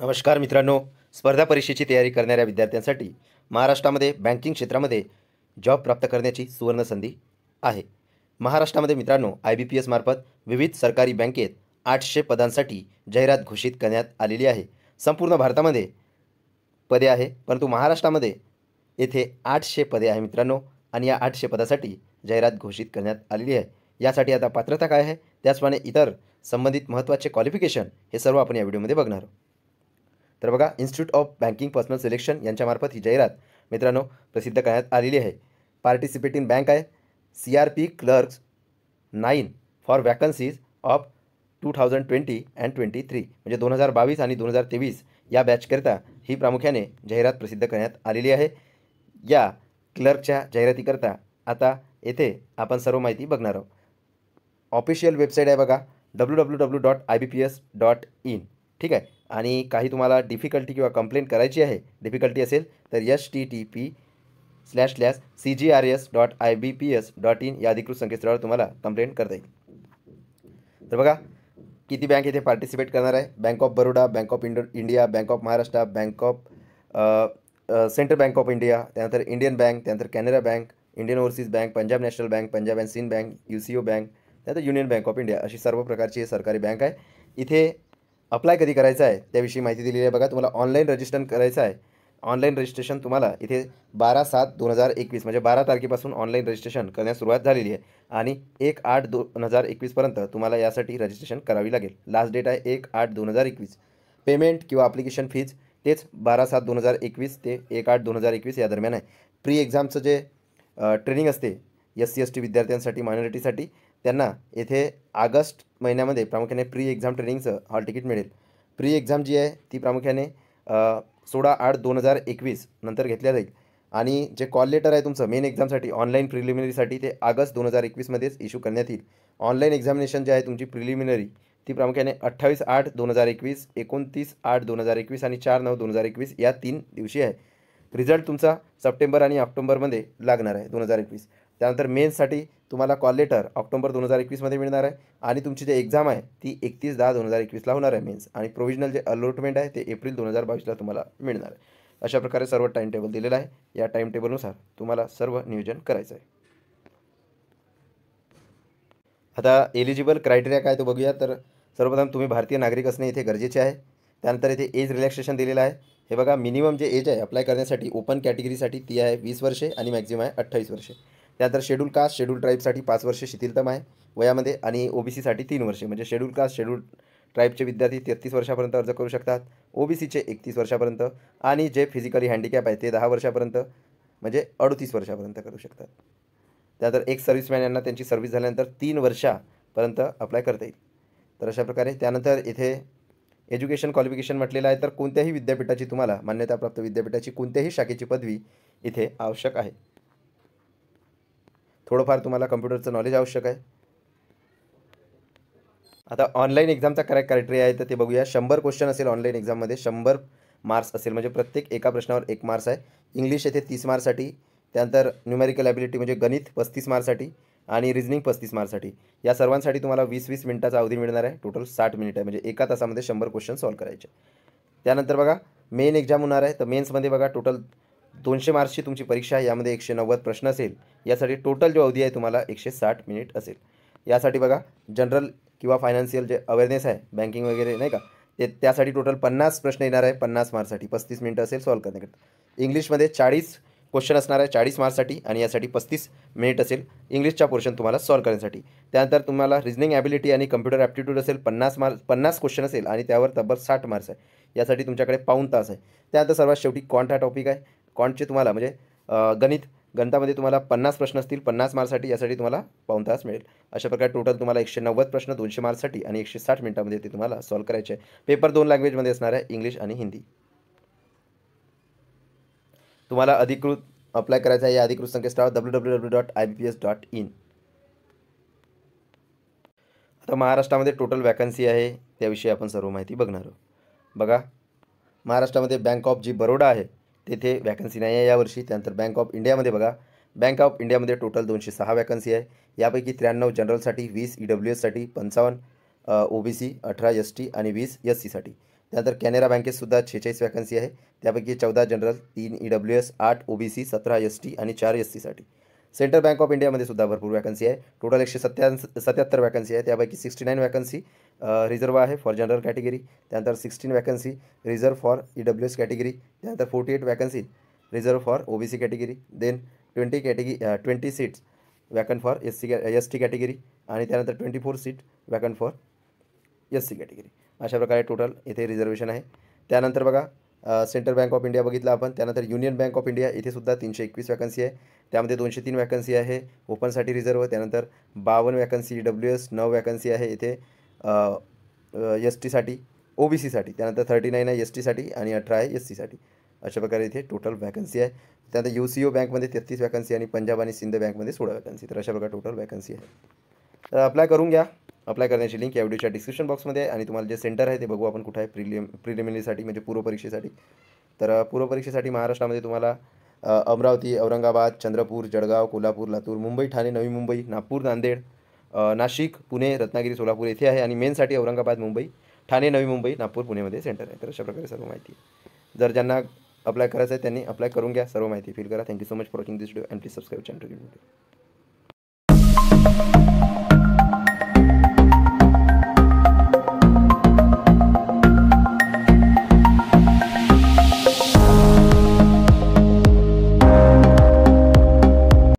नमस्कार मित्रांनो स्पर्धा परीक्षेची तयारी करणाऱ्या विद्यार्थ्यांसाठी महाराष्ट्रामध्ये बँकिंग क्षेत्रामध्ये जॉब प्राप्त करण्याची सुवर्ण संधी आहे महाराष्ट्रामध्ये मित्रांनो आय बी पी एसमार्फत विविध सरकारी बँकेत आठशे पदांसाठी जाहिरात घोषित करण्यात आलेली आहे संपूर्ण भारतामध्ये पदे आहे परंतु महाराष्ट्रामध्ये येथे आठशे पदे आहे मित्रांनो आणि या आठशे पदासाठी जाहिरात घोषित करण्यात आलेली आहे यासाठी आता पात्रता काय आहे त्याचप्रमाणे इतर संबंधित महत्त्वाचे क्वालिफिकेशन हे सर्व आपण या व्हिडिओमध्ये बघणार आहोत तर बघा institute of banking personnel selection यांच्यामार्फत ही जाहिरात मित्रांनो प्रसिद्ध करण्यात आलेली आहे पार्टिसिपेटिंग बँक आहे C R P clerks nine for vacancies of two thousand twenty and twenty three म्हणजे दोन हजार बावीस आणि दोन हजार तेवीस या बॅचकरिता ही प्रामुख्याने जाहिरात प्रसिद्ध करण्यात आलेली आहे या क्लर्कच्या जाहिरातीकरता आता येथे आपण सर्व माहिती बघणार आहोत ऑफिशियल वेबसाईट आहे बघा W W W dot I B P S dot in ठीक आहे आणि काही तुम्हाला डिफिकल्टी किंवा कंप्लेंट करायची आहे डिफिकल्टी असेल तर S T T P slash slash C G R S dot I B P S dot in या अधिकृत संकेतस्थळावर तुम्हाला कंप्लेंट करता येईल तर बघा किती बँक इथे पार्टिसिपेट करणार आहे bank of Baroda bank of Indo India bank of Maharashtra bank of central bank of India त्यानंतर इंडियन बँक त्यानंतर Canara bank Indian overseas bank Punjab national bank Punjab and Sind bank U C O bank त्यानंतर युनियन बँक ऑफ इंडिया अशी सर्व प्रकारची सरकारी bank आहे इथे apply कधी करायचा आहे त्याविषयी माहिती दिलेली आहे बघा तुम्हाला ऑनलाईन रजिस्ट्रेशन करायचं आहे ऑनलाईन रजिस्ट्रेशन तुम्हाला इथे बारा सात दोन हजार एकवीस म्हणजे बारा तारखेपासून ऑनलाईन रजिस्ट्रेशन करण्यास सुरुवात झालेली आहे आणि एक आठ दोन हजार एकवीसपर्यंत तुम्हाला यासाठी रजिस्ट्रेशन करावी लागेल लास्ट डेट आहे एक आठ दोन हजार एकवीस पेमेंट किंवा ॲप्लिकेशन फीज तेच बारा सात दोन हजार एकवीस ते एक आठ दोन हजार एकवीस या दरम्यान आहे प्री एक्झामचं जे ट्रेनिंग असते एस सी एस टी विद्यार्थ्यांसाठी मायनॉरिटीसाठी त्यांना येथे ऑगस्ट महिन्यामध्ये प्रामुख्याने प्री एक्झाम ट्रेनिंगचं हॉल तिकीट मिळेल प्री एक्झाम जी आहे ती प्रामुख्याने सोळा आठ दोन हजार एकवीस नंतर घेतल्या जाईल आणि जे कॉल लेटर आहे तुमचं मेन एक्झामसाठी ऑनलाईन प्रिलिमिनरीसाठी ते ऑगस्ट दोन हजार एकवीसमध्येच इश्यू करण्यात येईल ऑनलाईन एक्झामिनेशन जे आहे तुमची प्रिलिमिनरी ती प्रामुख्याने अठ्ठावीस आठ दोन हजार एकवीस एकोणतीस आठ दोन हजार एकवीस आणि चार नऊ दोन हजार एकवीस या तीन दिवशी आहे रिझल्ट तुमचा सप्टेंबर आणि ऑक्टोबरमध्ये लागणार आहे दोन हजार एकवीस त्यानंतर मेन्ससाठी तुम्हाला कॉल लेटर ऑक्टोबर दोन हजार एकवीसमध्ये मिळणार आहे आणि तुमची जी एक्झाम आहे ती एकतीस दहा दोन हजार एकवीसला होणार आहे मेन्स आणि प्रोव्हिजनल जे अलॉटमेंट आहे ते एप्रिल दोन हजार बावीसला तुम्हाला मिळणार आहे अशा प्रकारे सर्व टाईम टेबल दिलेलं आहे या टाईम टेबलनुसार तुम्हाला सर्व नियोजन करायचं आहे आता एलिजिबल क्रायटेरिया काय तो बघूया तर सर्वप्रथम तुम्ही भारतीय नागरिक असणे इथे गरजेचे आहे त्यानंतर इथे एज रिलॅक्सेशन दिलेलं आहे हे बघा मिनिमम जे एज आहे अप्लाय करण्यासाठी ओपन कॅटेगरीसाठी ती आहे वीस वर्षे आणि मॅक्झिमम आहे अठ्ठावीस वर्षे त्यानंतर शेड्यूल कास्ट शेड्यूल ट्राईबसाठी पाच वर्ष शिथिलतम आहे वयामध्ये आणि सीसाठी तीन वर्षे म्हणजे शेड्यूल कास्ट शेड्यूल ट्राईबचे विद्यार्थी तेहत्तीस वर्षापर्यंत अर्ज करू शकतात सीचे एकतीस वर्षापर्यंत आणि जे फिजिकली हँडिकॅप आहे ते दहा वर्षापर्यंत म्हणजे अडतीस वर्षापर्यंत करू शकतात त्यानंतर एक सर्व्हिसमॅन यांना त्यांची सर्व्हिस झाल्यानंतर तीन वर्षापर्यंत अप्लाय करता येईल तर अशा प्रकारे त्यानंतर इथे एज्युकेशन क्वालिफिकेशन म्हटलेलं आहे तर कोणत्याही विद्यापीठाची तुम्हाला मान्यताप्राप्त विद्यापीठाची कोणत्याही शाखेची पदवी इथे आवश्यक आहे थोडंफार तुम्हाला कम्प्युटरचं नॉलेज आवश्यक आहे आता ऑनलाईन एक्झामचा करेक्ट क्रायटेरिया आहे तर ते बघूया शंभर क्वेश्चन असेल ऑनलाईन एक्झाममध्ये शंभर मार्क्स असेल म्हणजे प्रत्येक एका प्रश्नावर एक मार्क्स आहे इंग्लिश येथे तीस मार्कसाठी त्यानंतर न्यूमेरिकल ॲबिलिटी म्हणजे गणित पस्तीस मार्कसाठी आणि रिजनिंग पस्तीस मार्कसाठी या सर्वांसाठी तुम्हाला वीस वीस मिनिटाचा अवधी मिळणार आहे टोटल साठ मिनिट आहे म्हणजे एका तासामध्ये शंभर क्वेश्चन सॉल्व करायचे त्यानंतर बघा मेन एक्झाम होणार आहे तर मेन्समध्ये बघा टोटल दोनशे मार्क्सची तुमची परीक्षा आहे यामध्ये एकशे नव्वद प्रश्न असेल यासाठी टोटल जो अवधी आहे तुम्हाला एकशे साठ मिनिट असेल यासाठी बघा जनरल किंवा फायनान्शियल जे अवेअरनेस आहे बँकिंग वगैरे नाही का ते त्यासाठी टोटल पन्नास प्रश्न येणार आहे पन्नास मार्क्ससाठी पस्तीस मिनिटं असेल सॉल्व करण्याकरता इंग्लिशमध्ये चाळीस क्वेश्चन असणार आहे चाळीस मार्क्ससाठी आणि यासाठी पस्तीस मिनिट असेल इंग्लिशचा पोर्शन तुम्हाला सॉल्व करण्यासाठी त्यानंतर तुम्हाला रिजनिंग ॲबिलिटी आणि कम्प्युटर ॲप्टिट्यूड असेल पन्नास मार्क्स पन्नास क्वेश्चन असेल आणि त्यावर तब्बल साठ मार्क्स आहे यासाठी तुमच्याकडे पाऊन तास आहे त्यानंतर सर्वात शेवटी कोणता टॉपिक आहे कॉन्टचे तुम्हाला म्हणजे गणित गणितामध्ये तुम्हाला पन्नास प्रश्न असतील पन्नास मार्कसाठी यासाठी तुम्हाला पाऊन तास मिळेल अशा प्रकारे टोटल तुम्हाला एकशे नव्वद प्रश्न दोनशे मार्कसाठी आणि एकशे साठ मिनिटामध्ये ते तुम्हाला सॉल्व करायचे आहे पेपर दोन लँग्वेजमध्ये असणार आहे इंग्लिश आणि हिंदी तुम्हाला अधिकृत अप्लाय करायचं आहे या अधिकृत संकेतस्थळावर W W W dot I B P S dot in आता महाराष्ट्रामध्ये टोटल वॅकन्सी आहे त्याविषयी आपण सर्व माहिती बघणार आहोत बघा महाराष्ट्रामध्ये बँक ऑफ जी बरोडा आहे तेथे वॅकन्सी नाही आहे यावर्षी त्यानंतर बँक ऑफ इंडियामध्ये बघा बँक ऑफ इंडियामध्ये टोटल दोनशे सहा वॅकन्सी आहे यापैकी त्र्याण्णव जनरलसाठी वीस ई e डब्ल्यू एससाठी पंचावन्न ओ बी सी अठरा एस टी आणि वीस एस सीसाठी त्यानंतर कॅनेरा बँकेतसुद्धा छेचाळीस वॅकन्सी आहे त्यापैकी चौदा जनरल तीन ई डब्ल्यू एस आठ ओ बी सी सतरा एस टी आणि चार एस सीसाठी सेंट्रल बँक ऑफ इंडियामध्ये सुद्धा भरपूर वॅकन्सी आहे टोटल एकशे सत्या सत्याहत्तर वॅकन्सी आहे त्यापैकी सिक्स्टी नाईन वॅकन्सी रिझर्व आहे फॉर जनरल कॅटेगरी त्यानंतर sixteen vacancy reserve for E W S category त्यानंतर forty eight vacancy reserve for OBC category then twenty category twenty seats vacant for S C कॅ S T category आणि त्यानंतर twenty four seat vacant for S C category अशा प्रकारे total इथे reservation आहे त्यानंतर बघा सेंट्रल बँक ऑफ इंडिया बघितलं आपण त्यानंतर युनियन बँक ऑफ इंडिया इथे सुद्धा तीनशे एकवीस वॅकन्सी आहे त्यामध्ये दोनशे तीन वॅकन्सी आहे ओपनसाठी रिझर्व त्यानंतर बावन्न वॅकन्सी डब्ल्यू एस नऊ वॅकन्सी आहे इथे एस टीसाठी ओ बी सीसाठी त्यानंतर थर्टी नाईन आहे एस टीसाठी आणि अठरा आहे एस सीसाठी अशा प्रकारे इथे टोटल वॅकन्सी आहे त्यानंतर यू सी ओ बँकमध्ये तेहतीस वॅकन्सी आणि पंजाब आणि सिंध बँकमध्ये सोळा वॅकन्सी तर अशा प्रकारे टोटल वॅकन्सी आहे तर अप्लाय करून घ्या अप्लाय करण्याची लिंक या व्हिडिओच्या डिस्क्रिप्शन बॉक्समध्ये आहे आणि तुम्हाला जे सेंटर आहे ते बघू आपण कुठं आहे प्रिलिम प्रिलिमिनरीसाठी म्हणजे पूर्वपरीक्षेसाठी तर पूर्वपरीक्षेसाठी महाराष्ट्रामध्ये तुम्हाला अमरावती औरंगाबाद चंद्रपूर जळगाव कोल्हापूर लातूर मुंबई ठाणे नवी मुंबई नागपूर नांदेड नाशिक पुणे रत्नागिरी सोलापूर येथे आहे आणि मेनसाठी औरंगाबाद मुंबई ठाणे नवी मुंबई नागपूर पुणेमध्ये सेंटर आहे तर अशा प्रकारे सर्व माहिती जर ज्यांना अप्लाय करायचं आहे त्यांनी अप्लाय करून घ्या सर्व माहिती फील करा thank you so much for watching this video and please subscribe channel